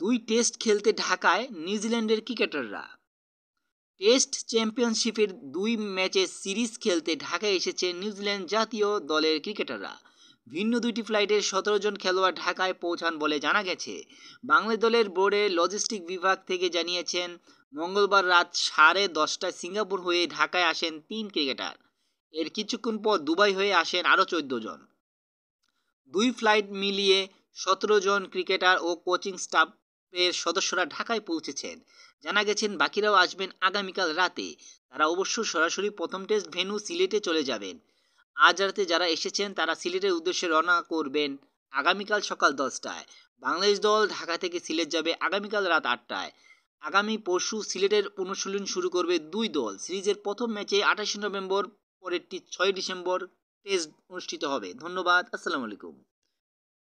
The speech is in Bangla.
দুই টেস্ট খেলতে ঢাকায় নিউজিল্যান্ডের ক্রিকেটাররা টেস্ট চ্যাম্পিয়নশিপের দুই ম্যাচে সিরিজ খেলতে ঢাকায় এসেছে নিউজিল্যান্ড জাতীয় দলের ক্রিকেটাররা ভিন্ন দুইটি ফ্লাইটের সতেরো জন খেলোয়াড় ঢাকায় পৌঁছান বলে জানা গেছে বাংলা দলের বোর্ডে লজিস্টিক বিভাগ থেকে জানিয়েছেন মঙ্গলবার রাত সাড়ে দশটায় সিঙ্গাপুর হয়ে ঢাকায় আসেন তিন ক্রিকেটার এর কিছুক্ষণ পর দুবাই হয়ে আসেন আরও চোদ্দ জন দুই ফ্লাইট মিলিয়ে সতেরো জন ক্রিকেটার ও কোচিং স্টাফ গ্রুপের সদস্যরা ঢাকায় পৌঁছেছেন জানা গেছেন বাকিরাও আসবেন আগামীকাল রাতে তারা অবশ্য সরাসরি প্রথম টেস্ট ভেনু সিলেটে চলে যাবেন আজ রাতে যারা এসেছেন তারা সিলেটের উদ্দেশ্যে রওনা করবেন আগামীকাল সকাল দশটায় বাংলাদেশ দল ঢাকা থেকে সিলেট যাবে আগামীকাল রাত আটটায় আগামী পরশু সিলেটের অনুশীলন শুরু করবে দুই দল সিরিজের প্রথম ম্যাচে আঠাশে নভেম্বর পরেরটি ছয় ডিসেম্বর টেস্ট অনুষ্ঠিত হবে ধন্যবাদ আসসালামু আলাইকুম